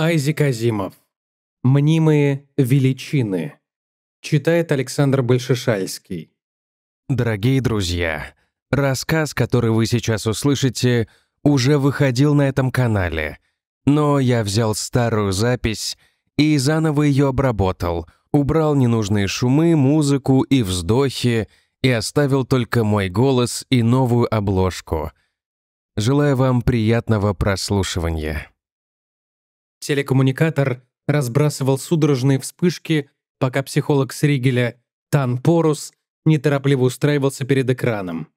Айзек Азимов. «Мнимые величины». Читает Александр Большешальский. Дорогие друзья, рассказ, который вы сейчас услышите, уже выходил на этом канале, но я взял старую запись и заново ее обработал, убрал ненужные шумы, музыку и вздохи и оставил только мой голос и новую обложку. Желаю вам приятного прослушивания. Телекоммуникатор разбрасывал судорожные вспышки, пока психолог с Ригеля Тан Порус неторопливо устраивался перед экраном.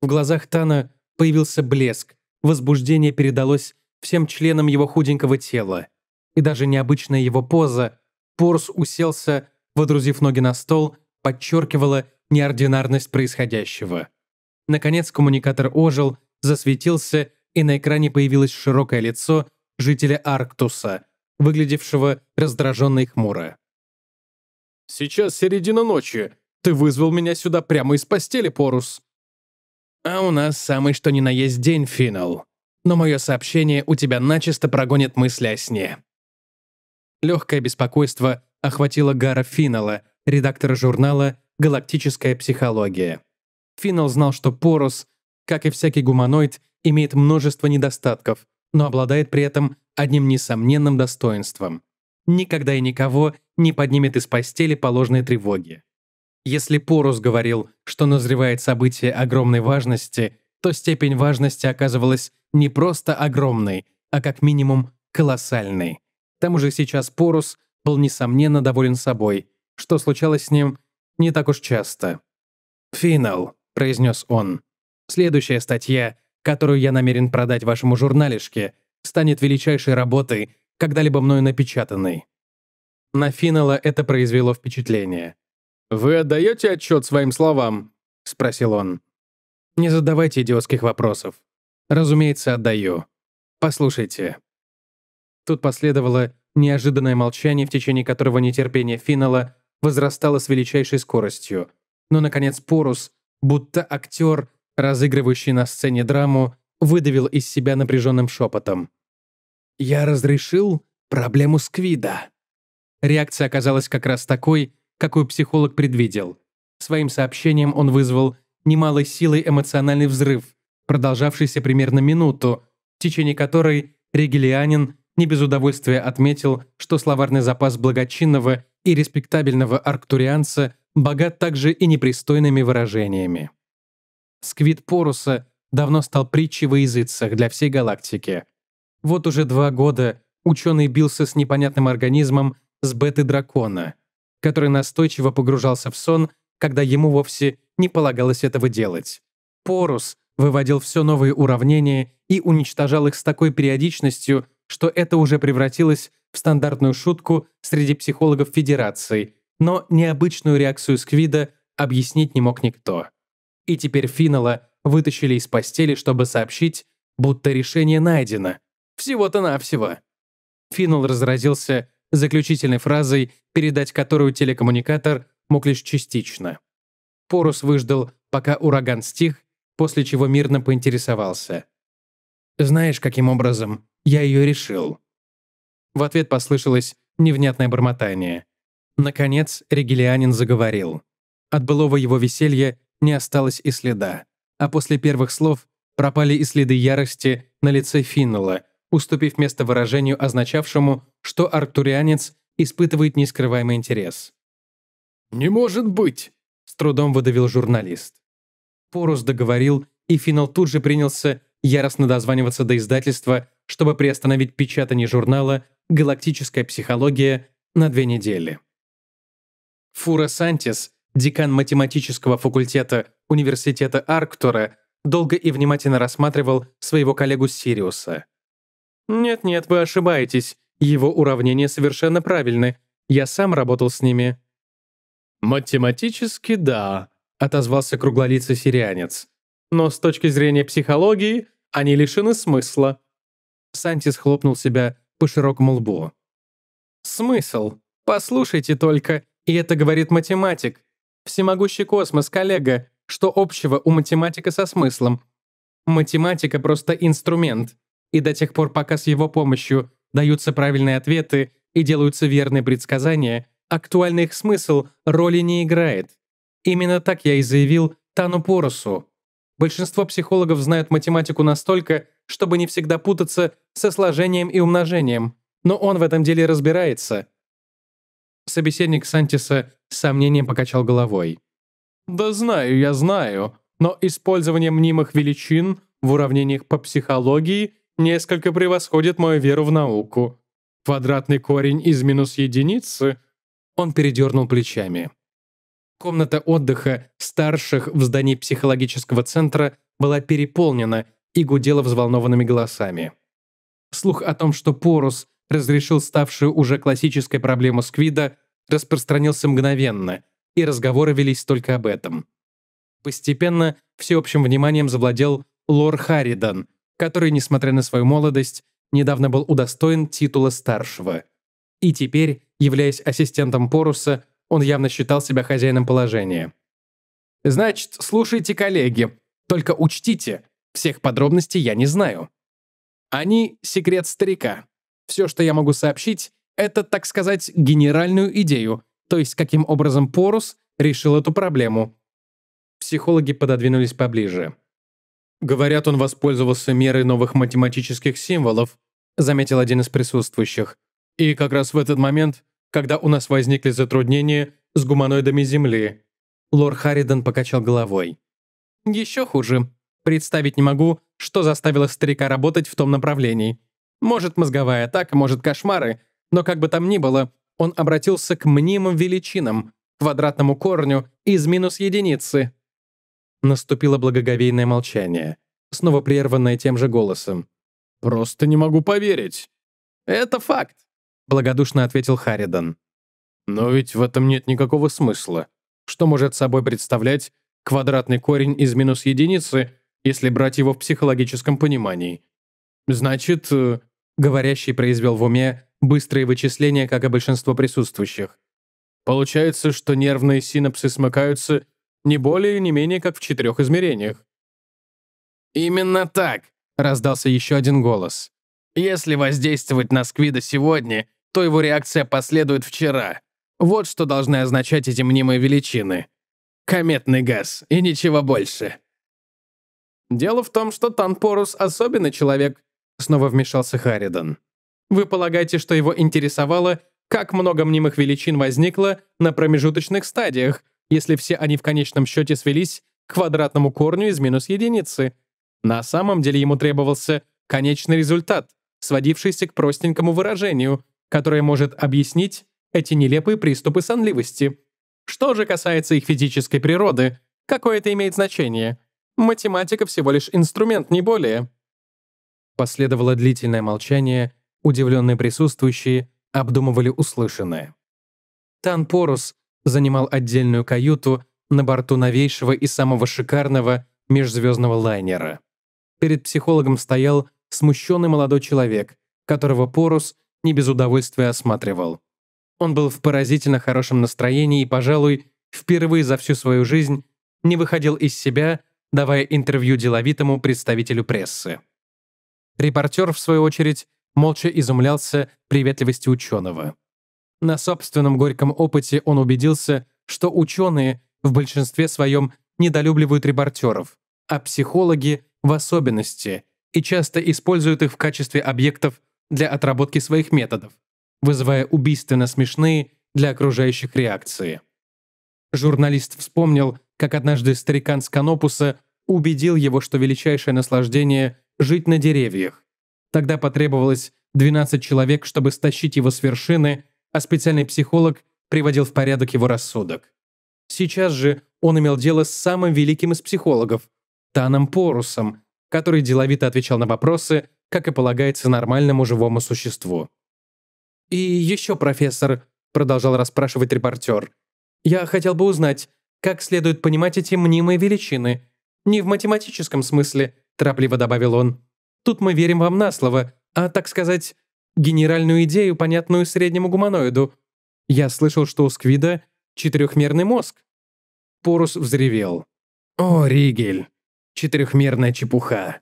В глазах Тана появился блеск, возбуждение передалось всем членам его худенького тела. И даже необычная его поза, Порус уселся, водрузив ноги на стол, подчеркивала неординарность происходящего. Наконец коммуникатор ожил, засветился, и на экране появилось широкое лицо жителя Арктуса, выглядевшего раздраженно и хмуро. «Сейчас середина ночи. Ты вызвал меня сюда прямо из постели, Порус». «А у нас самый что ни на есть день, Финал. Но мое сообщение у тебя начисто прогонит мысли о сне». Легкое беспокойство охватило Гара Финала, редактора журнала «Галактическая психология». Финал знал, что Порус, как и всякий гуманоид, имеет множество недостатков, но обладает при этом одним несомненным достоинством. Никогда и никого не поднимет из постели по ложной тревоге. Если Порус говорил, что назревает событие огромной важности, то степень важности оказывалась не просто огромной, а как минимум колоссальной. К тому же сейчас Порус был несомненно доволен собой, что случалось с ним не так уж часто. «Финал», — произнес он. «Следующая статья которую я намерен продать вашему журналишке, станет величайшей работой, когда-либо мною напечатанной. На Финнелла это произвело впечатление. «Вы отдаете отчет своим словам?» — спросил он. «Не задавайте идиотских вопросов. Разумеется, отдаю. Послушайте». Тут последовало неожиданное молчание, в течение которого нетерпение Финнелла возрастало с величайшей скоростью. Но, наконец, Порус, будто актер, разыгрывающий на сцене драму, выдавил из себя напряженным шепотом. «Я разрешил проблему Сквида». Реакция оказалась как раз такой, какую психолог предвидел. Своим сообщением он вызвал немалой силой эмоциональный взрыв, продолжавшийся примерно минуту, в течение которой Ригелианин не без удовольствия отметил, что словарный запас благочинного и респектабельного арктурианца богат также и непристойными выражениями. Сквид Поруса давно стал притчей во языцах для всей галактики. Вот уже два года ученый бился с непонятным организмом с беты-дракона, который настойчиво погружался в сон, когда ему вовсе не полагалось этого делать. Порус выводил все новые уравнения и уничтожал их с такой периодичностью, что это уже превратилось в стандартную шутку среди психологов Федерации, но необычную реакцию Сквида объяснить не мог никто и теперь Финала вытащили из постели, чтобы сообщить, будто решение найдено. Всего-то навсего. Финал разразился заключительной фразой, передать которую телекоммуникатор мог лишь частично. Порус выждал, пока ураган стих, после чего мирно поинтересовался. «Знаешь, каким образом я ее решил?» В ответ послышалось невнятное бормотание. Наконец, Ригелианин заговорил. От былого его веселья не осталось и следа. А после первых слов пропали и следы ярости на лице Финнелла, уступив место выражению, означавшему, что артурианец испытывает нескрываемый интерес. «Не может быть!» – с трудом выдавил журналист. Порус договорил, и Финал тут же принялся яростно дозваниваться до издательства, чтобы приостановить печатание журнала «Галактическая психология» на две недели. Фура Сантис декан математического факультета Университета Арктора, долго и внимательно рассматривал своего коллегу Сириуса. «Нет-нет, вы ошибаетесь. Его уравнения совершенно правильны. Я сам работал с ними». «Математически, да», — отозвался круглолицый сирианец. «Но с точки зрения психологии они лишены смысла». Сантис хлопнул себя по широкому лбу. «Смысл? Послушайте только, и это говорит математик, всемогущий космос, коллега, что общего у математика со смыслом? Математика просто инструмент, и до тех пор, пока с его помощью даются правильные ответы и делаются верные предсказания, актуальный их смысл роли не играет. Именно так я и заявил Тану Поросу. Большинство психологов знают математику настолько, чтобы не всегда путаться со сложением и умножением, но он в этом деле разбирается – Собеседник Сантиса с сомнением покачал головой. «Да знаю, я знаю, но использование мнимых величин в уравнениях по психологии несколько превосходит мою веру в науку. Квадратный корень из минус единицы...» Он передернул плечами. Комната отдыха старших в здании психологического центра была переполнена и гудела взволнованными голосами. Слух о том, что Порус разрешил ставшую уже классической проблему Сквида, распространился мгновенно, и разговоры велись только об этом. Постепенно всеобщим вниманием завладел Лор Харридан, который, несмотря на свою молодость, недавно был удостоен титула старшего. И теперь, являясь ассистентом Поруса, он явно считал себя хозяином положения. «Значит, слушайте, коллеги. Только учтите, всех подробностей я не знаю. Они — секрет старика. Все, что я могу сообщить, это, так сказать, генеральную идею, то есть каким образом Порус решил эту проблему. Психологи пододвинулись поближе. «Говорят, он воспользовался мерой новых математических символов», заметил один из присутствующих. «И как раз в этот момент, когда у нас возникли затруднения с гуманоидами Земли». Лор Харридан покачал головой. «Еще хуже. Представить не могу, что заставило старика работать в том направлении. Может, мозговая атака, может, кошмары, но как бы там ни было, он обратился к мнимым величинам, квадратному корню из минус единицы. Наступило благоговейное молчание, снова прерванное тем же голосом. «Просто не могу поверить». «Это факт», — благодушно ответил Харридан. «Но ведь в этом нет никакого смысла. Что может собой представлять квадратный корень из минус единицы, если брать его в психологическом понимании? Значит, э, Говорящий произвел в уме быстрые вычисления, как и большинство присутствующих. Получается, что нервные синапсы смыкаются не более и не менее, как в четырех измерениях. «Именно так!» — раздался еще один голос. «Если воздействовать на Сквида сегодня, то его реакция последует вчера. Вот что должны означать эти мнимые величины. Кометный газ и ничего больше». «Дело в том, что Танпорус — особенный человек», Снова вмешался Харридан. «Вы полагаете, что его интересовало, как много мнимых величин возникло на промежуточных стадиях, если все они в конечном счете свелись к квадратному корню из минус единицы? На самом деле ему требовался конечный результат, сводившийся к простенькому выражению, которое может объяснить эти нелепые приступы сонливости. Что же касается их физической природы, какое это имеет значение? Математика всего лишь инструмент, не более. Последовало длительное молчание, удивленные присутствующие обдумывали услышанное. Тан Порус занимал отдельную каюту на борту новейшего и самого шикарного межзвездного лайнера. Перед психологом стоял смущенный молодой человек, которого Порус не без удовольствия осматривал. Он был в поразительно хорошем настроении и, пожалуй, впервые за всю свою жизнь не выходил из себя, давая интервью деловитому представителю прессы. Репортер, в свою очередь, молча изумлялся приветливости ученого. На собственном горьком опыте он убедился, что ученые в большинстве своем недолюбливают репортеров, а психологи в особенности, и часто используют их в качестве объектов для отработки своих методов, вызывая убийственно смешные для окружающих реакции. Журналист вспомнил, как однажды старикан с Канопуса убедил его, что величайшее наслаждение жить на деревьях. Тогда потребовалось 12 человек, чтобы стащить его с вершины, а специальный психолог приводил в порядок его рассудок. Сейчас же он имел дело с самым великим из психологов, Таном Порусом, который деловито отвечал на вопросы, как и полагается нормальному живому существу. «И еще, профессор», — продолжал расспрашивать репортер, «я хотел бы узнать, как следует понимать эти мнимые величины, не в математическом смысле, торопливо добавил он. Тут мы верим вам на слово, а, так сказать, генеральную идею, понятную среднему гуманоиду. Я слышал, что у Сквида четырехмерный мозг. Порус взревел. О, Ригель, четырехмерная чепуха.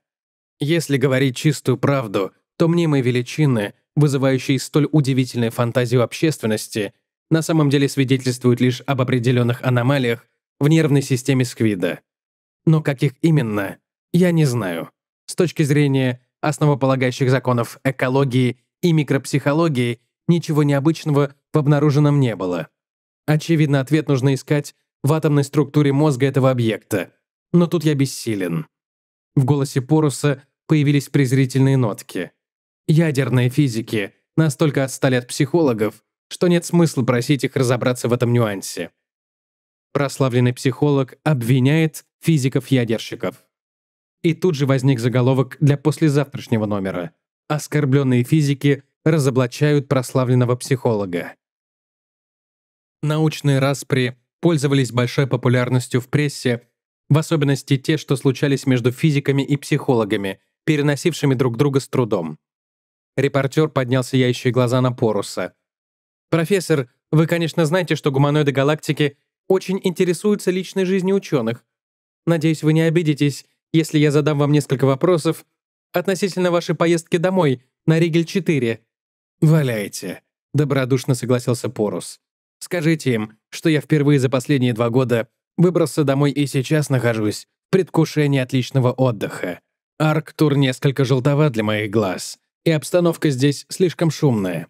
Если говорить чистую правду, то мнимые величины, вызывающие столь удивительную фантазию общественности, на самом деле свидетельствуют лишь об определенных аномалиях в нервной системе Сквида. Но каких именно, я не знаю. С точки зрения основополагающих законов экологии и микропсихологии ничего необычного в обнаруженном не было. Очевидно, ответ нужно искать в атомной структуре мозга этого объекта. Но тут я бессилен. В голосе Поруса появились презрительные нотки. Ядерные физики настолько отстали от психологов, что нет смысла просить их разобраться в этом нюансе. Прославленный психолог обвиняет физиков-ядерщиков и тут же возник заголовок для послезавтрашнего номера «Оскорбленные физики разоблачают прославленного психолога». Научные распри пользовались большой популярностью в прессе, в особенности те, что случались между физиками и психологами, переносившими друг друга с трудом. Репортер поднял сияющие глаза на Поруса. «Профессор, вы, конечно, знаете, что гуманоиды галактики очень интересуются личной жизнью ученых. Надеюсь, вы не обидитесь, если я задам вам несколько вопросов относительно вашей поездки домой на Ригель-4». «Валяйте», — добродушно согласился Порус. «Скажите им, что я впервые за последние два года выбрался домой и сейчас нахожусь в предвкушении отличного отдыха. Арктур несколько желтоват для моих глаз, и обстановка здесь слишком шумная».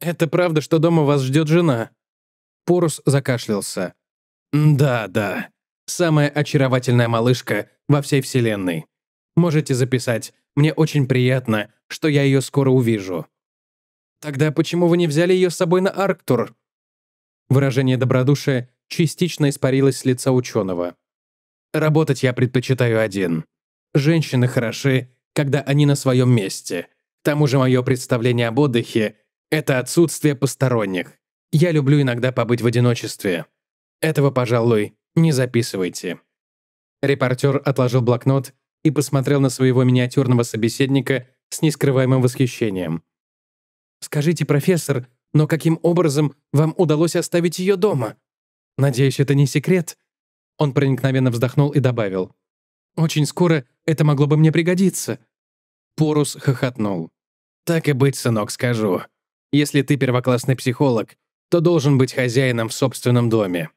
«Это правда, что дома вас ждет жена?» Порус закашлялся. «Да, да самая очаровательная малышка во всей вселенной. Можете записать. Мне очень приятно, что я ее скоро увижу. Тогда почему вы не взяли ее с собой на Арктур? Выражение добродушия частично испарилось с лица ученого. Работать я предпочитаю один. Женщины хороши, когда они на своем месте. К тому же мое представление об отдыхе – это отсутствие посторонних. Я люблю иногда побыть в одиночестве. Этого, пожалуй, не записывайте». Репортер отложил блокнот и посмотрел на своего миниатюрного собеседника с нескрываемым восхищением. «Скажите, профессор, но каким образом вам удалось оставить ее дома? Надеюсь, это не секрет?» Он проникновенно вздохнул и добавил. «Очень скоро это могло бы мне пригодиться». Порус хохотнул. «Так и быть, сынок, скажу. Если ты первоклассный психолог, то должен быть хозяином в собственном доме.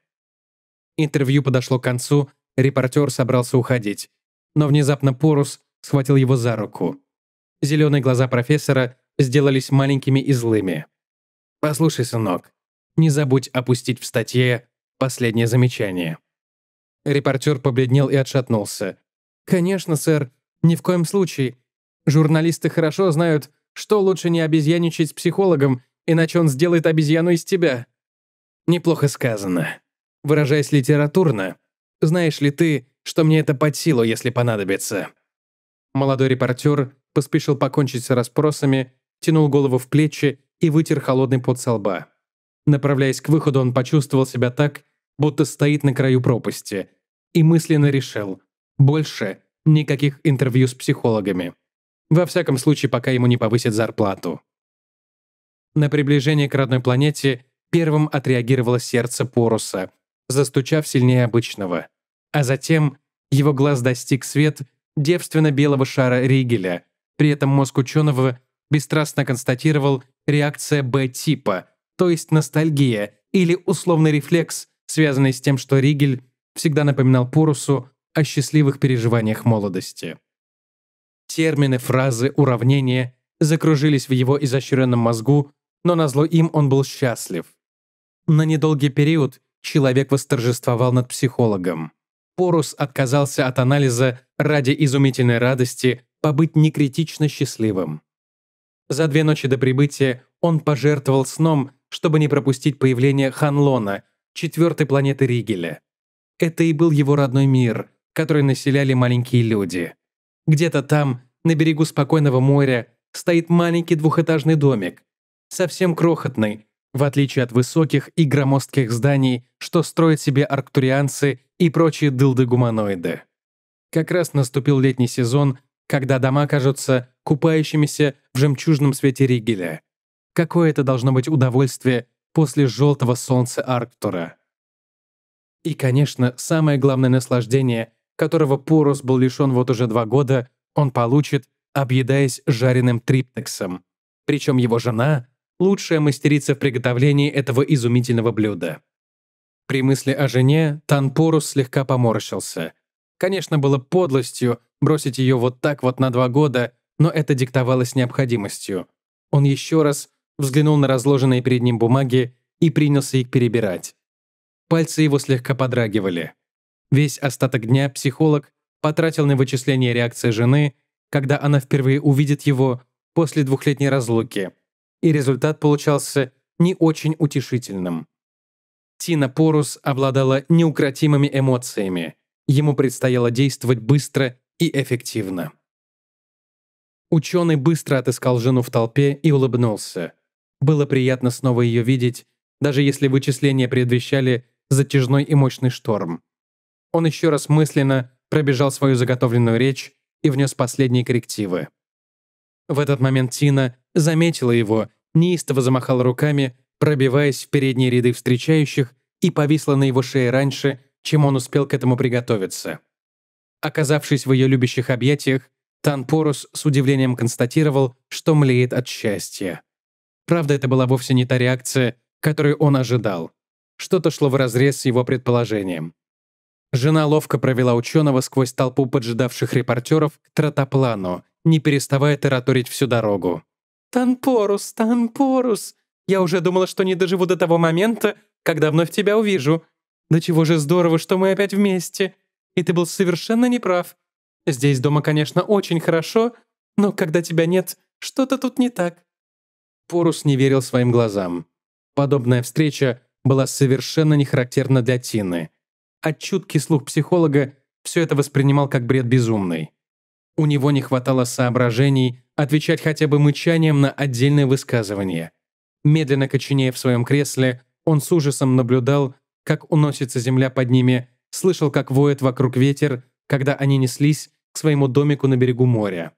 Интервью подошло к концу, репортер собрался уходить. Но внезапно Порус схватил его за руку. Зеленые глаза профессора сделались маленькими и злыми. «Послушай, сынок, не забудь опустить в статье последнее замечание». Репортер побледнел и отшатнулся. «Конечно, сэр, ни в коем случае. Журналисты хорошо знают, что лучше не обезьяничать с психологом, иначе он сделает обезьяну из тебя». «Неплохо сказано», выражаясь литературно, знаешь ли ты, что мне это под силу, если понадобится?» Молодой репортер поспешил покончить с расспросами, тянул голову в плечи и вытер холодный пот со лба. Направляясь к выходу, он почувствовал себя так, будто стоит на краю пропасти, и мысленно решил – больше никаких интервью с психологами. Во всяком случае, пока ему не повысят зарплату. На приближение к родной планете первым отреагировало сердце Поруса – застучав сильнее обычного. А затем его глаз достиг свет девственно-белого шара Ригеля. При этом мозг ученого бесстрастно констатировал реакция Б-типа, то есть ностальгия или условный рефлекс, связанный с тем, что Ригель всегда напоминал Порусу о счастливых переживаниях молодости. Термины, фразы, уравнения закружились в его изощренном мозгу, но назло им он был счастлив. На недолгий период человек восторжествовал над психологом. Порус отказался от анализа ради изумительной радости побыть некритично счастливым. За две ночи до прибытия он пожертвовал сном, чтобы не пропустить появление Ханлона, четвертой планеты Ригеля. Это и был его родной мир, который населяли маленькие люди. Где-то там, на берегу спокойного моря, стоит маленький двухэтажный домик, совсем крохотный, в отличие от высоких и громоздких зданий, что строят себе арктурианцы и прочие дылды-гуманоиды. Как раз наступил летний сезон, когда дома кажутся купающимися в жемчужном свете Ригеля. Какое это должно быть удовольствие после желтого солнца Арктура. И, конечно, самое главное наслаждение, которого Порус был лишен вот уже два года, он получит, объедаясь жареным триптексом. Причем его жена лучшая мастерица в приготовлении этого изумительного блюда. При мысли о жене Танпорус слегка поморщился. Конечно, было подлостью бросить ее вот так вот на два года, но это диктовалось необходимостью. Он еще раз взглянул на разложенные перед ним бумаги и принялся их перебирать. Пальцы его слегка подрагивали. Весь остаток дня психолог потратил на вычисление реакции жены, когда она впервые увидит его после двухлетней разлуки – и результат получался не очень утешительным. Тина Порус обладала неукротимыми эмоциями. Ему предстояло действовать быстро и эффективно. Ученый быстро отыскал жену в толпе и улыбнулся. Было приятно снова ее видеть, даже если вычисления предвещали затяжной и мощный шторм. Он еще раз мысленно пробежал свою заготовленную речь и внес последние коррективы. В этот момент Тина заметила его, неистово замахала руками, пробиваясь в передние ряды встречающих и повисла на его шее раньше, чем он успел к этому приготовиться. Оказавшись в ее любящих объятиях, Танпорус с удивлением констатировал, что млеет от счастья. Правда, это была вовсе не та реакция, которую он ожидал. Что-то шло вразрез с его предположением. Жена ловко провела ученого сквозь толпу поджидавших репортеров к тротоплану, не переставая тараторить всю дорогу. «Танпорус, Танпорус! Я уже думала, что не доживу до того момента, когда вновь тебя увижу. Да чего же здорово, что мы опять вместе. И ты был совершенно неправ. Здесь дома, конечно, очень хорошо, но когда тебя нет, что-то тут не так». Порус не верил своим глазам. Подобная встреча была совершенно не характерна для Тины. А чуткий слух психолога все это воспринимал как бред безумный. У него не хватало соображений отвечать хотя бы мычанием на отдельное высказывание. Медленно коченея в своем кресле, он с ужасом наблюдал, как уносится земля под ними, слышал, как воет вокруг ветер, когда они неслись к своему домику на берегу моря.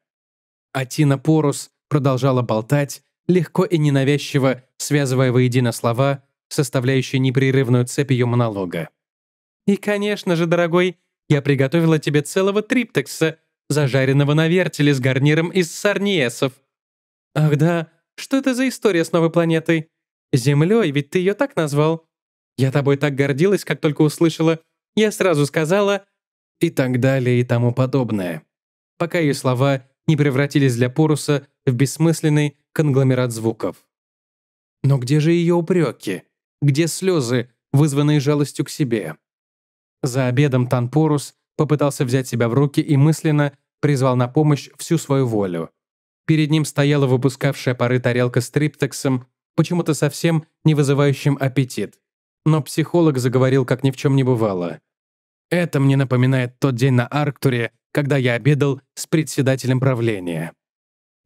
А Тина Порус продолжала болтать, легко и ненавязчиво связывая воедино слова, составляющие непрерывную цепь ее монолога. «И, конечно же, дорогой, я приготовила тебе целого триптекса», зажаренного на вертеле с гарниром из сарниесов. Ах да, что это за история с новой планетой? Землей, ведь ты ее так назвал. Я тобой так гордилась, как только услышала. Я сразу сказала... И так далее, и тому подобное. Пока ее слова не превратились для Поруса в бессмысленный конгломерат звуков. Но где же ее упреки? Где слезы, вызванные жалостью к себе? За обедом Танпорус Попытался взять себя в руки и мысленно призвал на помощь всю свою волю. Перед ним стояла выпускавшая пары тарелка с триптексом, почему-то совсем не вызывающим аппетит. Но психолог заговорил, как ни в чем не бывало. «Это мне напоминает тот день на Арктуре, когда я обедал с председателем правления».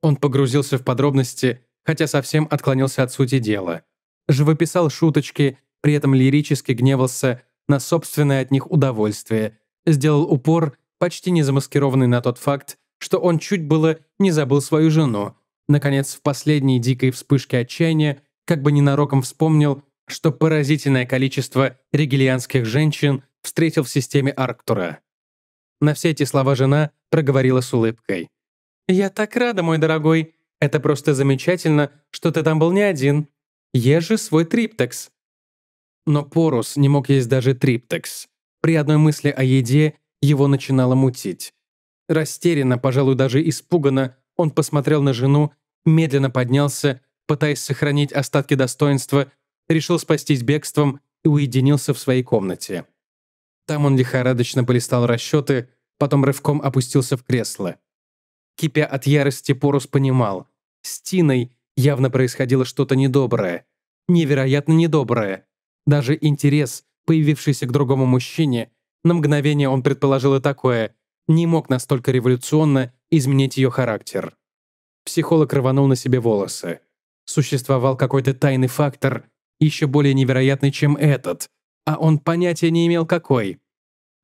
Он погрузился в подробности, хотя совсем отклонился от сути дела. Живописал шуточки, при этом лирически гневался на собственное от них удовольствие сделал упор, почти не замаскированный на тот факт, что он чуть было не забыл свою жену. Наконец, в последней дикой вспышке отчаяния, как бы ненароком вспомнил, что поразительное количество регелианских женщин встретил в системе Арктура. На все эти слова жена проговорила с улыбкой. «Я так рада, мой дорогой. Это просто замечательно, что ты там был не один. Ешь же свой триптекс». Но Порус не мог есть даже триптекс. При одной мысли о еде его начинало мутить. Растерянно, пожалуй, даже испуганно, он посмотрел на жену, медленно поднялся, пытаясь сохранить остатки достоинства, решил спастись бегством и уединился в своей комнате. Там он лихорадочно полистал расчеты, потом рывком опустился в кресло. Кипя от ярости, Порус понимал, с Тиной явно происходило что-то недоброе. Невероятно недоброе. Даже интерес, появившийся к другому мужчине, на мгновение он предположил и такое, не мог настолько революционно изменить ее характер. Психолог рванул на себе волосы. Существовал какой-то тайный фактор, еще более невероятный, чем этот, а он понятия не имел какой.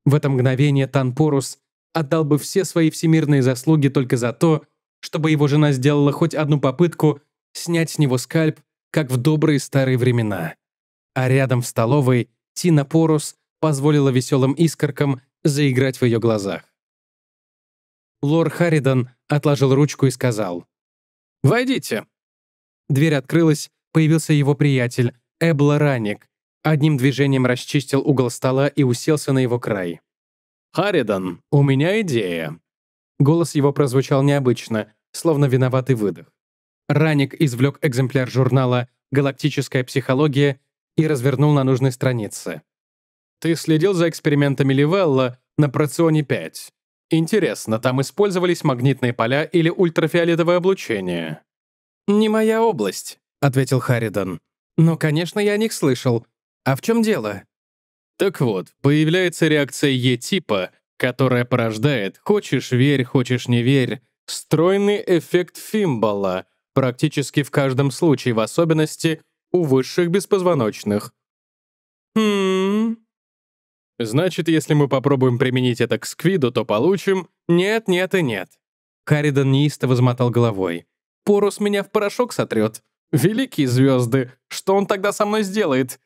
В это мгновение Танпорус отдал бы все свои всемирные заслуги только за то, чтобы его жена сделала хоть одну попытку снять с него скальп, как в добрые старые времена. А рядом в столовой Тина Порус позволила веселым искоркам заиграть в ее глазах. Лор Харридан отложил ручку и сказал. «Войдите». Дверь открылась, появился его приятель, Эбла Раник. Одним движением расчистил угол стола и уселся на его край. «Харридан, у меня идея». Голос его прозвучал необычно, словно виноватый выдох. Раник извлек экземпляр журнала «Галактическая психология» и развернул на нужной странице. «Ты следил за экспериментами Ливелла на Проционе-5. Интересно, там использовались магнитные поля или ультрафиолетовое облучение?» «Не моя область», — ответил Харридан. «Но, конечно, я о них слышал. А в чем дело?» Так вот, появляется реакция Е-типа, которая порождает «хочешь верь, хочешь не верь» стройный эффект Фимбола, практически в каждом случае, в особенности у высших беспозвоночных. Хм. Значит, если мы попробуем применить это к Сквиду, то получим... Нет, нет и нет. Каридан неистово возмотал головой. Порус меня в порошок сотрет. Великие звезды, что он тогда со мной сделает?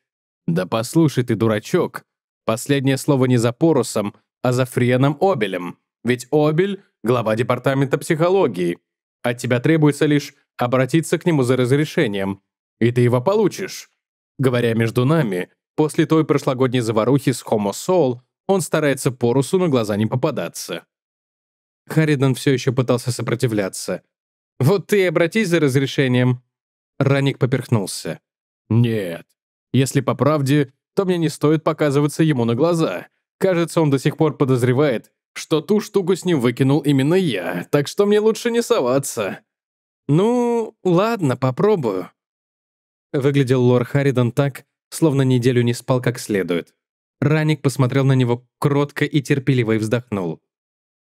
Да послушай ты, дурачок. Последнее слово не за Порусом, а за Френом Обелем. Ведь Обель — глава департамента психологии. От тебя требуется лишь обратиться к нему за разрешением и ты его получишь. Говоря между нами, после той прошлогодней заварухи с Homo Soul он старается Порусу на глаза не попадаться. Харидан все еще пытался сопротивляться. «Вот ты и обратись за разрешением». Раник поперхнулся. «Нет. Если по правде, то мне не стоит показываться ему на глаза. Кажется, он до сих пор подозревает, что ту штуку с ним выкинул именно я, так что мне лучше не соваться». «Ну, ладно, попробую», Выглядел Лор Харридан так, словно неделю не спал как следует. Раник посмотрел на него кротко и терпеливо и вздохнул.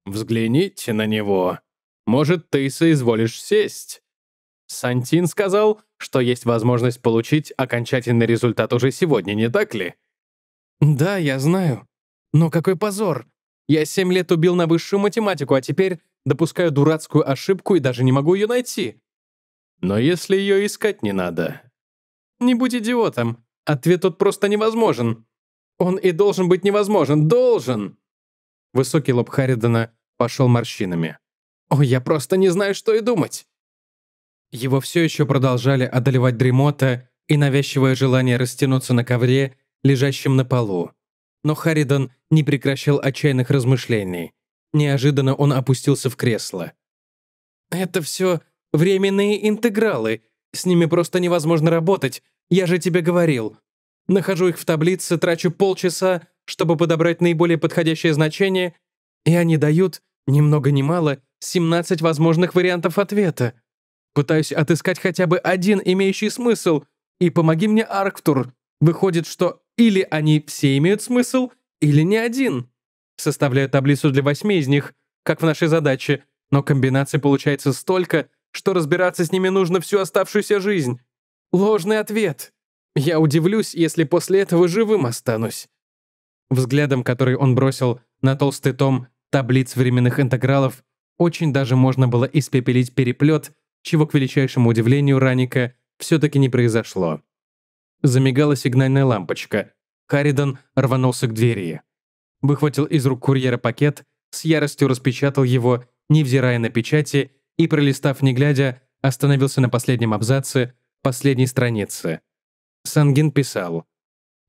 «Взгляните на него. Может, ты соизволишь сесть?» Сантин сказал, что есть возможность получить окончательный результат уже сегодня, не так ли? «Да, я знаю. Но какой позор. Я семь лет убил на высшую математику, а теперь допускаю дурацкую ошибку и даже не могу ее найти». «Но если ее искать не надо, не будь идиотом. Ответ тут просто невозможен. Он и должен быть невозможен. Должен!» Высокий лоб Харридана пошел морщинами. «О, я просто не знаю, что и думать!» Его все еще продолжали одолевать дремота и навязчивое желание растянуться на ковре, лежащем на полу. Но Харридан не прекращал отчаянных размышлений. Неожиданно он опустился в кресло. «Это все временные интегралы. С ними просто невозможно работать. Я же тебе говорил. Нахожу их в таблице, трачу полчаса, чтобы подобрать наиболее подходящее значение, и они дают, ни много ни мало, 17 возможных вариантов ответа. Пытаюсь отыскать хотя бы один имеющий смысл, и помоги мне, Арктур. Выходит, что или они все имеют смысл, или ни один. Составляю таблицу для восьми из них, как в нашей задаче, но комбинаций получается столько, что разбираться с ними нужно всю оставшуюся жизнь. Ложный ответ. Я удивлюсь, если после этого живым останусь. Взглядом, который он бросил на толстый том таблиц временных интегралов, очень даже можно было испепелить переплет, чего, к величайшему удивлению Раника, все-таки не произошло. Замигала сигнальная лампочка. Харридан рванулся к двери. Выхватил из рук курьера пакет, с яростью распечатал его, невзирая на печати, и, пролистав не глядя, остановился на последнем абзаце, последней странице. Сангин писал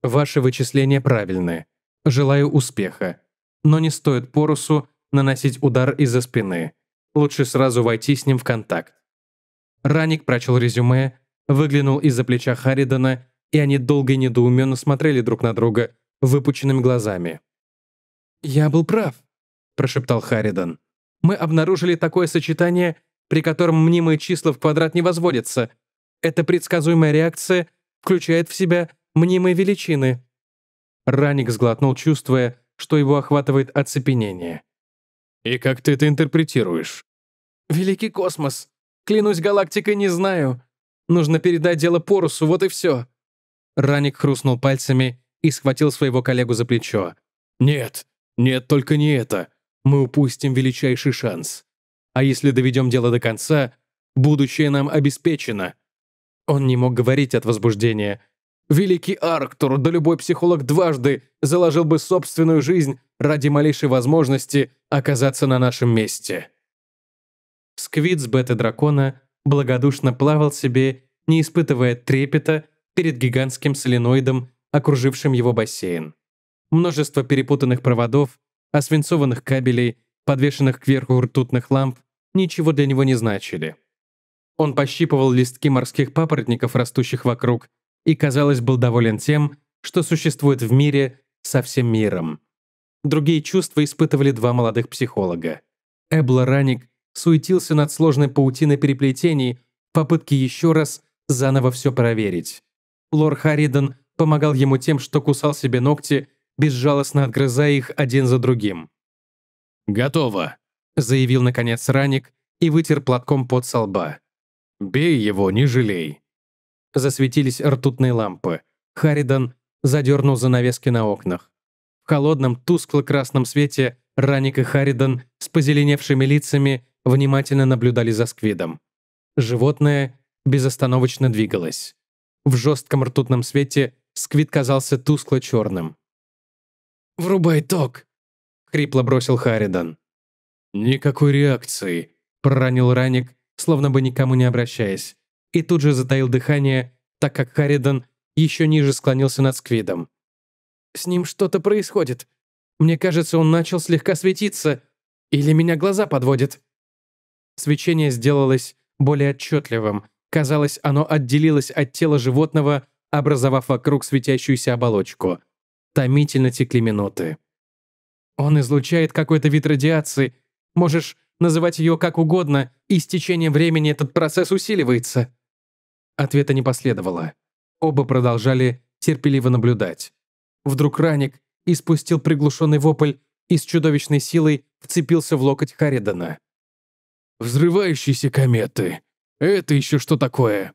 «Ваши вычисления правильны. Желаю успеха. Но не стоит Порусу наносить удар из-за спины. Лучше сразу войти с ним в контакт». Раник прочел резюме, выглянул из-за плеча Харидана, и они долго и недоуменно смотрели друг на друга выпученными глазами. «Я был прав», – прошептал Харридан. «Мы обнаружили такое сочетание, при котором мнимые числа в квадрат не возводятся – эта предсказуемая реакция включает в себя мнимые величины. Раник сглотнул, чувствуя, что его охватывает оцепенение. «И как ты это интерпретируешь?» «Великий космос! Клянусь галактикой, не знаю. Нужно передать дело Порусу, вот и все». Раник хрустнул пальцами и схватил своего коллегу за плечо. «Нет, нет, только не это. Мы упустим величайший шанс. А если доведем дело до конца, будущее нам обеспечено. Он не мог говорить от возбуждения. Великий Арктур, да любой психолог дважды, заложил бы собственную жизнь ради малейшей возможности оказаться на нашем месте. Сквид с бета-дракона благодушно плавал себе, не испытывая трепета перед гигантским соленоидом, окружившим его бассейн. Множество перепутанных проводов, освинцованных кабелей, подвешенных кверху ртутных ламп, ничего для него не значили. Он пощипывал листки морских папоротников, растущих вокруг, и, казалось, был доволен тем, что существует в мире со всем миром. Другие чувства испытывали два молодых психолога. Эбла Раник суетился над сложной паутиной переплетений в попытке еще раз заново все проверить. Лор Харридан помогал ему тем, что кусал себе ногти, безжалостно отгрызая их один за другим. «Готово», — заявил наконец Раник и вытер платком под со лба. Бей его, не жалей. Засветились ртутные лампы. Харидан задернул занавески на окнах. В холодном, тускло-красном свете Раник и Харидан с позеленевшими лицами внимательно наблюдали за сквидом. Животное безостановочно двигалось. В жестком ртутном свете сквид казался тускло-черным. «Врубай ток!» — хрипло бросил Харидан. «Никакой реакции», — проранил Раник, словно бы никому не обращаясь, и тут же затаил дыхание, так как Харридан еще ниже склонился над Сквидом. «С ним что-то происходит. Мне кажется, он начал слегка светиться. Или меня глаза подводят». Свечение сделалось более отчетливым. Казалось, оно отделилось от тела животного, образовав вокруг светящуюся оболочку. Томительно текли минуты. «Он излучает какой-то вид радиации. Можешь называть ее как угодно, и с течением времени этот процесс усиливается». Ответа не последовало. Оба продолжали терпеливо наблюдать. Вдруг Раник испустил приглушенный вопль и с чудовищной силой вцепился в локоть Харидана. «Взрывающиеся кометы! Это еще что такое?»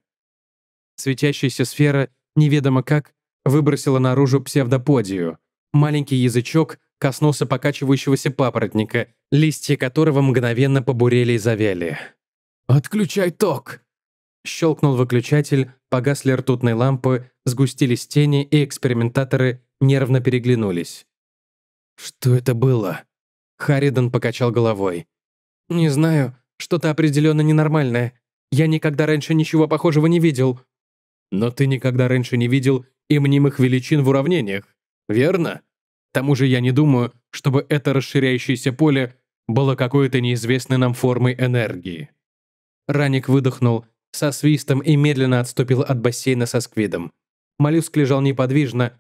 Светящаяся сфера, неведомо как, выбросила наружу псевдоподию, маленький язычок, коснулся покачивающегося папоротника, листья которого мгновенно побурели и завяли. «Отключай ток!» Щелкнул выключатель, погасли ртутные лампы, сгустились тени, и экспериментаторы нервно переглянулись. «Что это было?» Харридан покачал головой. «Не знаю, что-то определенно ненормальное. Я никогда раньше ничего похожего не видел». «Но ты никогда раньше не видел и мнимых величин в уравнениях, верно?» тому же я не думаю, чтобы это расширяющееся поле было какой-то неизвестной нам формой энергии. Раник выдохнул со свистом и медленно отступил от бассейна со сквидом. Моллюск лежал неподвижно,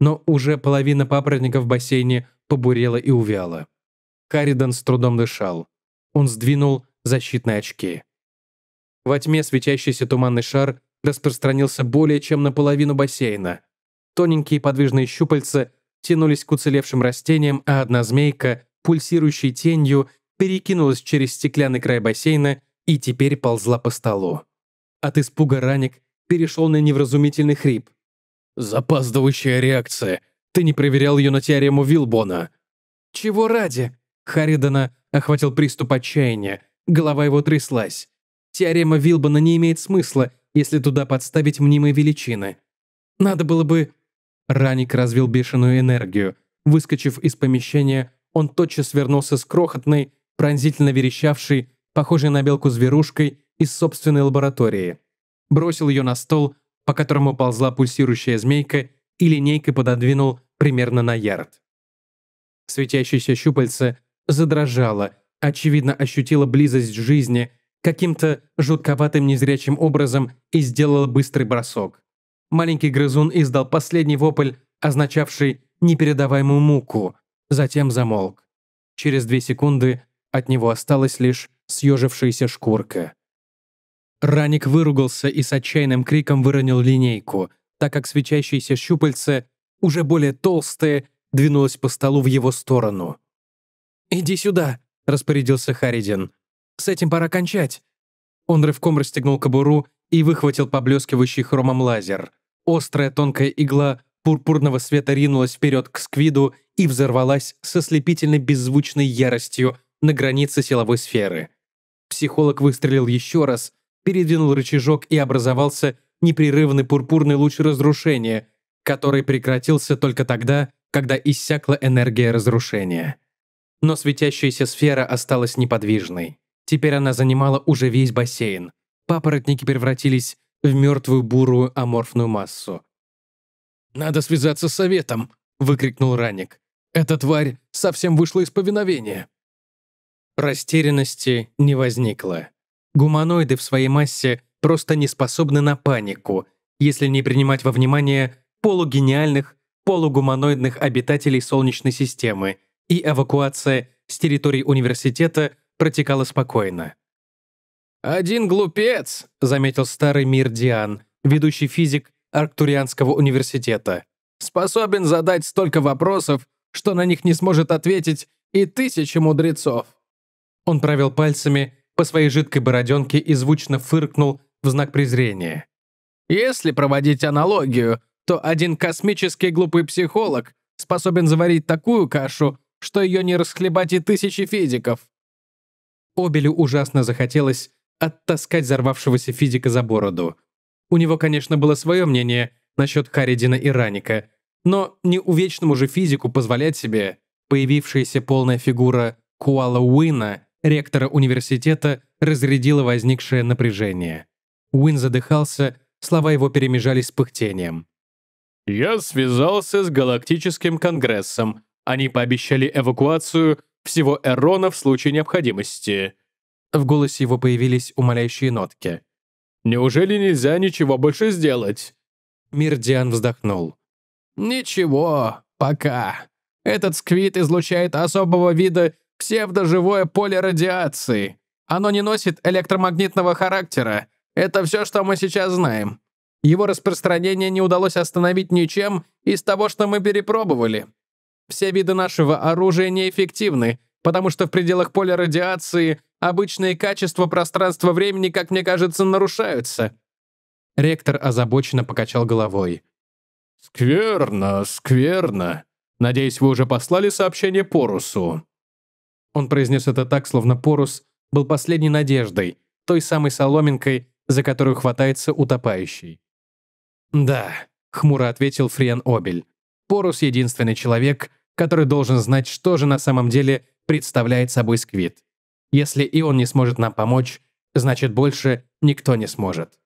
но уже половина папоротника в бассейне побурела и увяла. Каридан с трудом дышал. Он сдвинул защитные очки. Во тьме светящийся туманный шар распространился более чем на половину бассейна. Тоненькие подвижные щупальца – тянулись к уцелевшим растениям, а одна змейка, пульсирующей тенью, перекинулась через стеклянный край бассейна и теперь ползла по столу. От испуга ранек перешел на невразумительный хрип. «Запаздывающая реакция. Ты не проверял ее на теорему Вилбона». «Чего ради?» Харидана охватил приступ отчаяния. Голова его тряслась. Теорема Вилбона не имеет смысла, если туда подставить мнимые величины. Надо было бы Раник развил бешеную энергию. Выскочив из помещения, он тотчас вернулся с крохотной, пронзительно верещавшей, похожей на белку зверушкой из собственной лаборатории. Бросил ее на стол, по которому ползла пульсирующая змейка, и линейкой пододвинул примерно на ярд. Светящееся щупальце задрожало, очевидно ощутило близость жизни каким-то жутковатым незрячим образом и сделало быстрый бросок. Маленький грызун издал последний вопль, означавший непередаваемую муку, затем замолк. Через две секунды от него осталась лишь съежившаяся шкурка. Раник выругался и с отчаянным криком выронил линейку, так как свечащееся щупальце, уже более толстое, двинулось по столу в его сторону. «Иди сюда!» — распорядился Харидин. «С этим пора кончать!» Он рывком расстегнул кобуру и выхватил поблескивающий хромом лазер. Острая тонкая игла пурпурного света ринулась вперед к Сквиду и взорвалась со слепительной беззвучной яростью на границе силовой сферы. Психолог выстрелил еще раз, передвинул рычажок и образовался непрерывный пурпурный луч разрушения, который прекратился только тогда, когда иссякла энергия разрушения. Но светящаяся сфера осталась неподвижной. Теперь она занимала уже весь бассейн. Папоротники превратились в мертвую бурую аморфную массу. «Надо связаться с советом!» — выкрикнул Ранник. «Эта тварь совсем вышла из повиновения!» Растерянности не возникло. Гуманоиды в своей массе просто не способны на панику, если не принимать во внимание полугениальных, полугуманоидных обитателей Солнечной системы, и эвакуация с территории университета протекала спокойно. «Один глупец», — заметил старый мир Диан, ведущий физик Арктурианского университета. «Способен задать столько вопросов, что на них не сможет ответить и тысячи мудрецов». Он провел пальцами по своей жидкой бороденке и звучно фыркнул в знак презрения. «Если проводить аналогию, то один космический глупый психолог способен заварить такую кашу, что ее не расхлебать и тысячи физиков». Обелю ужасно захотелось оттаскать взорвавшегося физика за бороду. У него, конечно, было свое мнение насчет Харидина и Раника, но не у вечному же физику позволять себе появившаяся полная фигура Куала Уина, ректора университета, разрядила возникшее напряжение. Уин задыхался, слова его перемежались с пыхтением. «Я связался с Галактическим Конгрессом. Они пообещали эвакуацию всего Эрона в случае необходимости. В голосе его появились умоляющие нотки. «Неужели нельзя ничего больше сделать?» Мирдиан вздохнул. «Ничего, пока. Этот сквит излучает особого вида псевдоживое поле радиации. Оно не носит электромагнитного характера. Это все, что мы сейчас знаем. Его распространение не удалось остановить ничем из того, что мы перепробовали. Все виды нашего оружия неэффективны, потому что в пределах поля радиации Обычные качества пространства-времени, как мне кажется, нарушаются». Ректор озабоченно покачал головой. «Скверно, скверно. Надеюсь, вы уже послали сообщение Порусу». Он произнес это так, словно Порус был последней надеждой, той самой соломинкой, за которую хватается утопающий. «Да», — хмуро ответил Фриан Обель. «Порус — единственный человек, который должен знать, что же на самом деле представляет собой сквид. Если и он не сможет нам помочь, значит больше никто не сможет.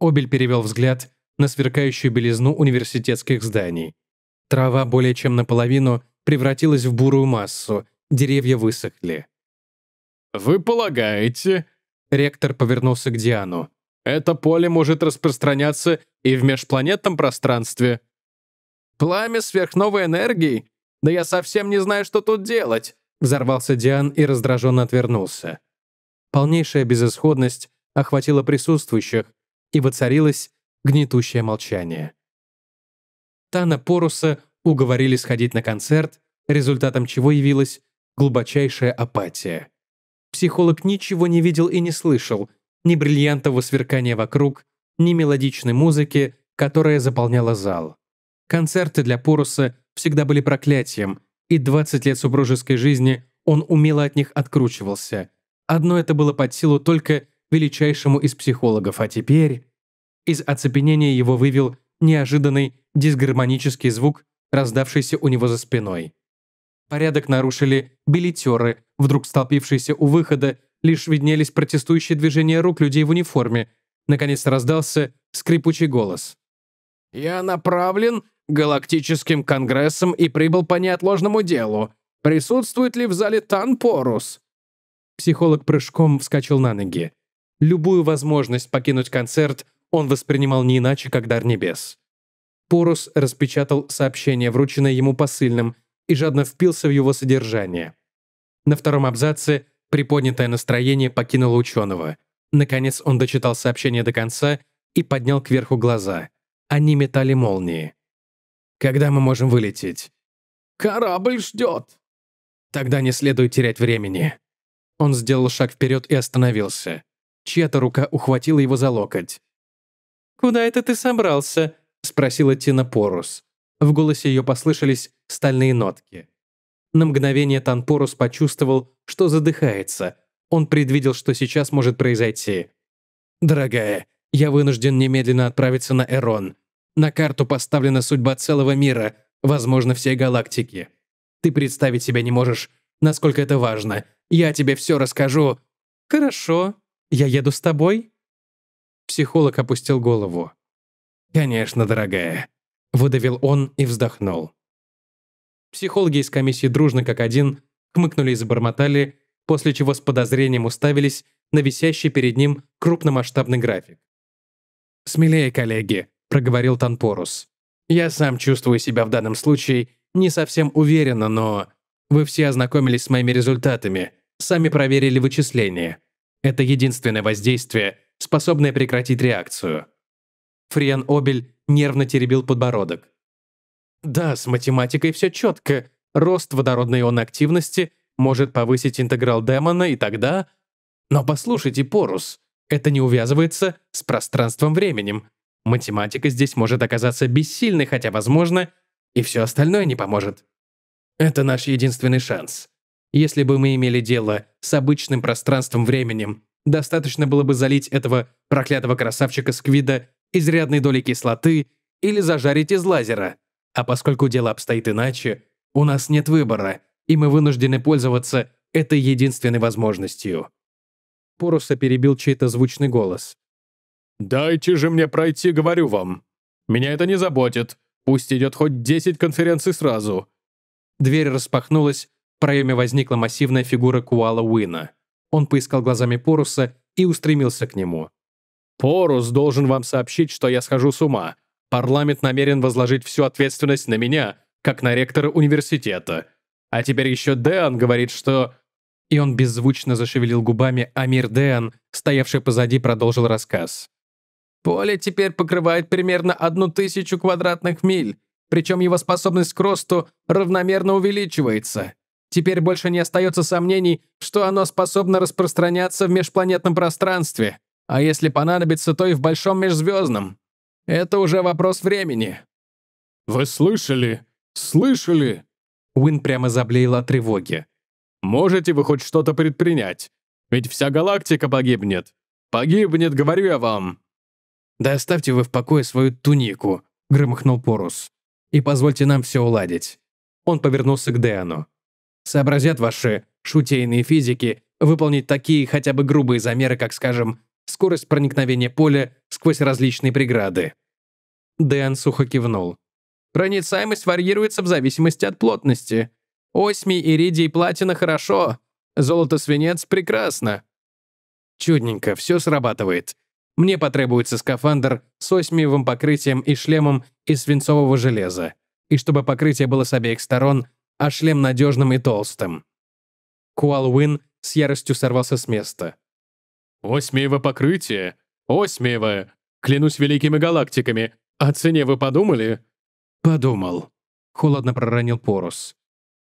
Обель перевел взгляд на сверкающую белизну университетских зданий. Трава более чем наполовину превратилась в бурую массу, деревья высохли. «Вы полагаете...» Ректор повернулся к Диану. «Это поле может распространяться и в межпланетном пространстве». «Пламя сверхновой энергии? Да я совсем не знаю, что тут делать. Взорвался Диан и раздраженно отвернулся. Полнейшая безысходность охватила присутствующих, и воцарилось гнетущее молчание. Тана Поруса уговорили сходить на концерт, результатом чего явилась глубочайшая апатия. Психолог ничего не видел и не слышал, ни бриллиантового сверкания вокруг, ни мелодичной музыки, которая заполняла зал. Концерты для Поруса всегда были проклятием, и 20 лет супружеской жизни он умело от них откручивался. Одно это было под силу только величайшему из психологов, а теперь... Из оцепенения его вывел неожиданный дисгармонический звук, раздавшийся у него за спиной. Порядок нарушили билетеры, вдруг столпившиеся у выхода, лишь виднелись протестующие движения рук людей в униформе. Наконец раздался скрипучий голос. «Я направлен галактическим конгрессом и прибыл по неотложному делу. Присутствует ли в зале Танпорус? Психолог прыжком вскочил на ноги. Любую возможность покинуть концерт он воспринимал не иначе, как дар небес. Порус распечатал сообщение, врученное ему посыльным, и жадно впился в его содержание. На втором абзаце приподнятое настроение покинуло ученого. Наконец он дочитал сообщение до конца и поднял кверху глаза. Они метали молнии. Когда мы можем вылететь? Корабль ждет. Тогда не следует терять времени. Он сделал шаг вперед и остановился. Чья-то рука ухватила его за локоть. «Куда это ты собрался?» – спросила Тина Порус. В голосе ее послышались стальные нотки. На мгновение Танпорус почувствовал, что задыхается. Он предвидел, что сейчас может произойти. «Дорогая, я вынужден немедленно отправиться на Эрон. На карту поставлена судьба целого мира, возможно, всей галактики. Ты представить себе не можешь, насколько это важно. Я тебе все расскажу». «Хорошо. Я еду с тобой?» Психолог опустил голову. «Конечно, дорогая», — выдавил он и вздохнул. Психологи из комиссии дружно как один хмыкнули и забормотали, после чего с подозрением уставились на висящий перед ним крупномасштабный график. «Смелее, коллеги», — проговорил Танпорус. «Я сам чувствую себя в данном случае не совсем уверенно, но вы все ознакомились с моими результатами, сами проверили вычисления. Это единственное воздействие, способное прекратить реакцию». Фриан Обель нервно теребил подбородок. «Да, с математикой все четко. Рост водородной ионной активности может повысить интеграл демона, и тогда...» «Но послушайте, Порус, это не увязывается с пространством-временем. Математика здесь может оказаться бессильной, хотя, возможно, и все остальное не поможет. Это наш единственный шанс. Если бы мы имели дело с обычным пространством-временем, достаточно было бы залить этого проклятого красавчика Сквида изрядной долей кислоты или зажарить из лазера. А поскольку дело обстоит иначе, у нас нет выбора, и мы вынуждены пользоваться этой единственной возможностью. Поруса перебил чей-то звучный голос. «Дайте же мне пройти, говорю вам. Меня это не заботит. Пусть идет хоть десять конференций сразу». Дверь распахнулась, в проеме возникла массивная фигура Куала Уина. Он поискал глазами Поруса и устремился к нему. «Порус должен вам сообщить, что я схожу с ума. Парламент намерен возложить всю ответственность на меня, как на ректора университета. А теперь еще Дэн говорит, что...» И он беззвучно зашевелил губами, а мир Дэн, стоявший позади, продолжил рассказ. Поле теперь покрывает примерно одну тысячу квадратных миль, причем его способность к росту равномерно увеличивается. Теперь больше не остается сомнений, что оно способно распространяться в межпланетном пространстве, а если понадобится, то и в большом межзвездном. Это уже вопрос времени. «Вы слышали? Слышали?» Уин прямо заблеял от тревоги. «Можете вы хоть что-то предпринять? Ведь вся галактика погибнет. Погибнет, говорю я вам!» «Да оставьте вы в покое свою тунику», — громыхнул Порус. «И позвольте нам все уладить». Он повернулся к Деану. «Сообразят ваши шутейные физики выполнить такие хотя бы грубые замеры, как, скажем, скорость проникновения поля сквозь различные преграды». Дэн сухо кивнул. «Проницаемость варьируется в зависимости от плотности. Осьми, иридий, платина хорошо. Золото-свинец прекрасно». «Чудненько, все срабатывает», мне потребуется скафандр с осьмиевым покрытием и шлемом из свинцового железа, и чтобы покрытие было с обеих сторон, а шлем надежным и толстым. Куал с яростью сорвался с места. «Осьмиево покрытие? Осьмиево! Клянусь великими галактиками! О цене вы подумали?» «Подумал», — холодно проронил Порус.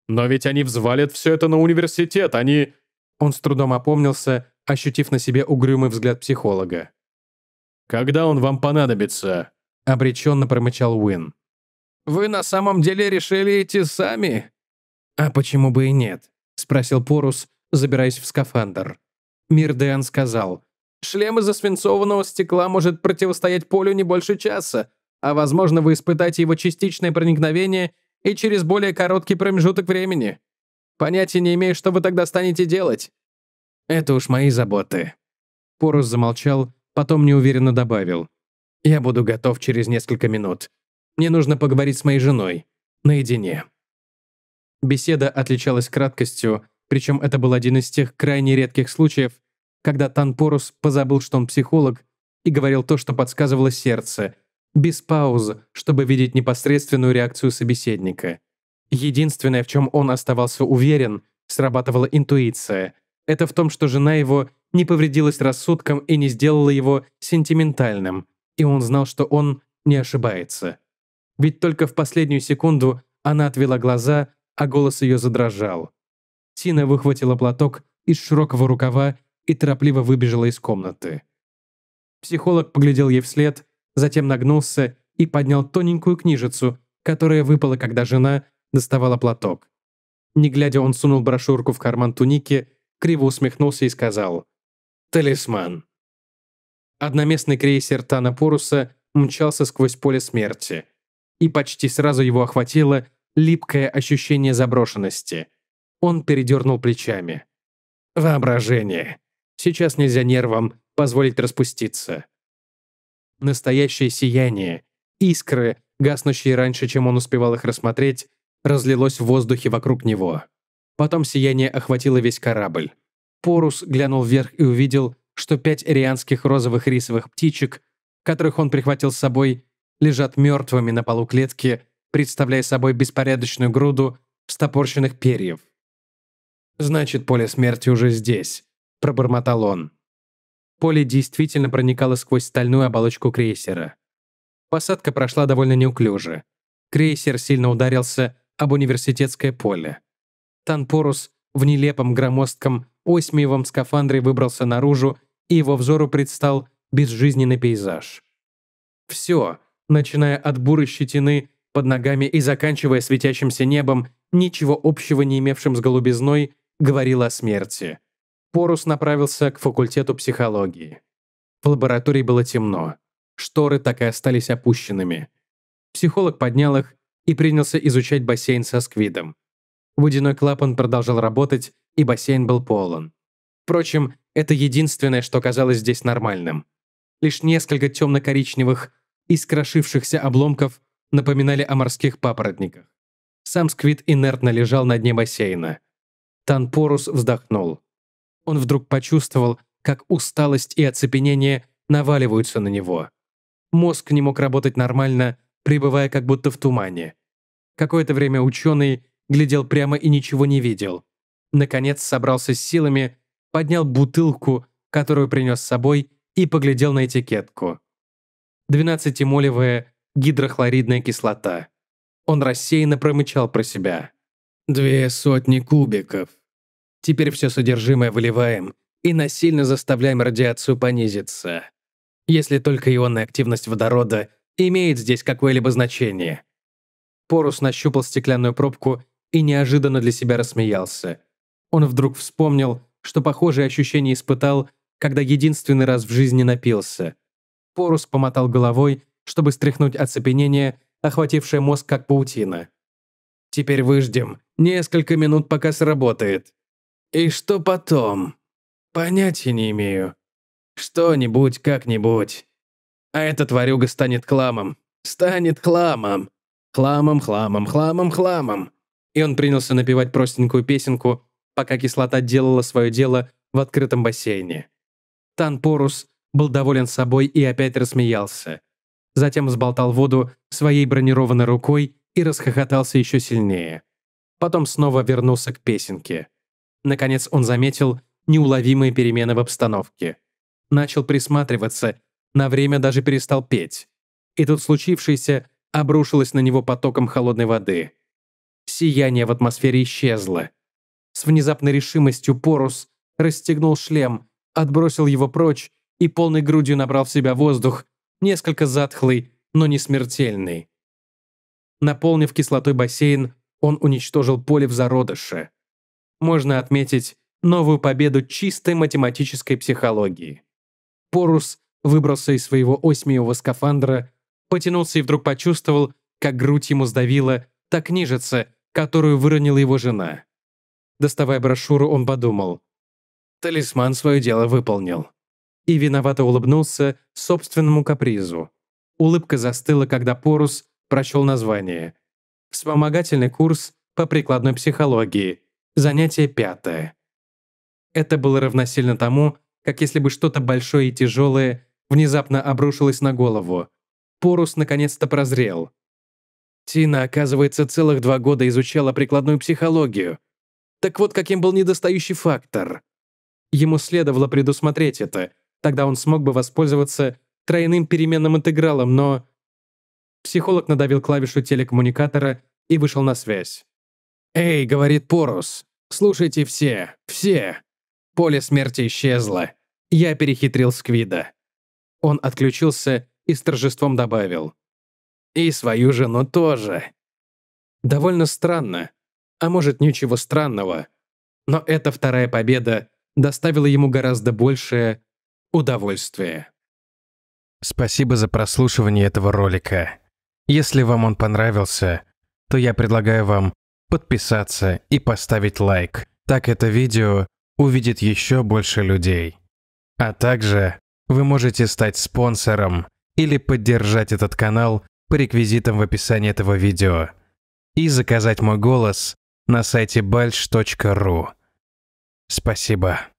«Но ведь они взвалят все это на университет, они...» Он с трудом опомнился, ощутив на себе угрюмый взгляд психолога когда он вам понадобится», — обреченно промычал Уин. «Вы на самом деле решили идти сами?» «А почему бы и нет?» — спросил Порус, забираясь в скафандр. Мирден сказал, «Шлем из освинцованного стекла может противостоять полю не больше часа, а, возможно, вы испытаете его частичное проникновение и через более короткий промежуток времени. Понятия не имею, что вы тогда станете делать». «Это уж мои заботы». Порус замолчал, Потом неуверенно добавил. «Я буду готов через несколько минут. Мне нужно поговорить с моей женой. Наедине». Беседа отличалась краткостью, причем это был один из тех крайне редких случаев, когда Танпорус позабыл, что он психолог, и говорил то, что подсказывало сердце, без пауз, чтобы видеть непосредственную реакцию собеседника. Единственное, в чем он оставался уверен, срабатывала интуиция. Это в том, что жена его не повредилась рассудком и не сделала его сентиментальным, и он знал, что он не ошибается. Ведь только в последнюю секунду она отвела глаза, а голос ее задрожал. Тина выхватила платок из широкого рукава и торопливо выбежала из комнаты. Психолог поглядел ей вслед, затем нагнулся и поднял тоненькую книжицу, которая выпала, когда жена доставала платок. Не глядя, он сунул брошюрку в карман туники, криво усмехнулся и сказал Талисман. Одноместный крейсер Тана Поруса мчался сквозь поле смерти, и почти сразу его охватило липкое ощущение заброшенности. Он передернул плечами. Воображение. Сейчас нельзя нервам позволить распуститься. Настоящее сияние, искры, гаснущие раньше, чем он успевал их рассмотреть, разлилось в воздухе вокруг него. Потом сияние охватило весь корабль. Порус глянул вверх и увидел, что пять ирианских розовых рисовых птичек, которых он прихватил с собой, лежат мертвыми на полу клетки, представляя собой беспорядочную груду встопорщенных перьев. «Значит, поле смерти уже здесь», — пробормотал он. Поле действительно проникало сквозь стальную оболочку крейсера. Посадка прошла довольно неуклюже. Крейсер сильно ударился об университетское поле. Танпорус в нелепом громоздком осьмиевом скафандре выбрался наружу, и его взору предстал безжизненный пейзаж. Все, начиная от бурой щетины под ногами и заканчивая светящимся небом, ничего общего не имевшим с голубизной, говорило о смерти. Порус направился к факультету психологии. В лаборатории было темно. Шторы так и остались опущенными. Психолог поднял их и принялся изучать бассейн со сквидом. Водяной клапан продолжал работать, и бассейн был полон. Впрочем, это единственное, что казалось здесь нормальным. Лишь несколько темно-коричневых, искрошившихся обломков напоминали о морских папоротниках. Сам сквид инертно лежал на дне бассейна. Танпорус вздохнул. Он вдруг почувствовал, как усталость и оцепенение наваливаются на него. Мозг не мог работать нормально, пребывая как будто в тумане. Какое-то время ученый глядел прямо и ничего не видел наконец собрался с силами, поднял бутылку, которую принес с собой, и поглядел на этикетку. 12-молевая гидрохлоридная кислота. Он рассеянно промычал про себя. «Две сотни кубиков. Теперь все содержимое выливаем и насильно заставляем радиацию понизиться. Если только ионная активность водорода имеет здесь какое-либо значение». Порус нащупал стеклянную пробку и неожиданно для себя рассмеялся. Он вдруг вспомнил, что похожее ощущение испытал, когда единственный раз в жизни напился. Порус помотал головой, чтобы стряхнуть оцепенение, охватившее мозг как паутина. «Теперь выждем. Несколько минут, пока сработает. И что потом? Понятия не имею. Что-нибудь, как-нибудь. А этот тварюга станет хламом. Станет хламом. Хламом, хламом, хламом, хламом». И он принялся напевать простенькую песенку, пока кислота делала свое дело в открытом бассейне. Танпорус был доволен собой и опять рассмеялся. Затем сболтал воду своей бронированной рукой и расхохотался еще сильнее. Потом снова вернулся к песенке. Наконец он заметил неуловимые перемены в обстановке. Начал присматриваться, на время даже перестал петь. И тут случившееся обрушилось на него потоком холодной воды. Сияние в атмосфере исчезло. С внезапной решимостью Порус расстегнул шлем, отбросил его прочь и полной грудью набрал в себя воздух, несколько затхлый, но не смертельный. Наполнив кислотой бассейн, он уничтожил поле в зародыше. Можно отметить новую победу чистой математической психологии. Порус выбрался из своего осьмиевого скафандра, потянулся и вдруг почувствовал, как грудь ему сдавила та книжица, которую выронила его жена. Доставая брошюру, он подумал. Талисман свое дело выполнил. И виновато улыбнулся собственному капризу. Улыбка застыла, когда Порус прочел название. Вспомогательный курс по прикладной психологии. Занятие пятое. Это было равносильно тому, как если бы что-то большое и тяжелое внезапно обрушилось на голову. Порус наконец-то прозрел. Тина, оказывается, целых два года изучала прикладную психологию. Так вот, каким был недостающий фактор. Ему следовало предусмотреть это. Тогда он смог бы воспользоваться тройным переменным интегралом, но... Психолог надавил клавишу телекоммуникатора и вышел на связь. «Эй», — говорит Порус, — «слушайте все, все. Поле смерти исчезло. Я перехитрил Сквида». Он отключился и с торжеством добавил. «И свою жену тоже». Довольно странно, а может ничего странного. Но эта вторая победа доставила ему гораздо большее удовольствие. Спасибо за прослушивание этого ролика. Если вам он понравился, то я предлагаю вам подписаться и поставить лайк. Так это видео увидит еще больше людей. А также вы можете стать спонсором или поддержать этот канал по реквизитам в описании этого видео и заказать мой голос на сайте balch.ru. Спасибо.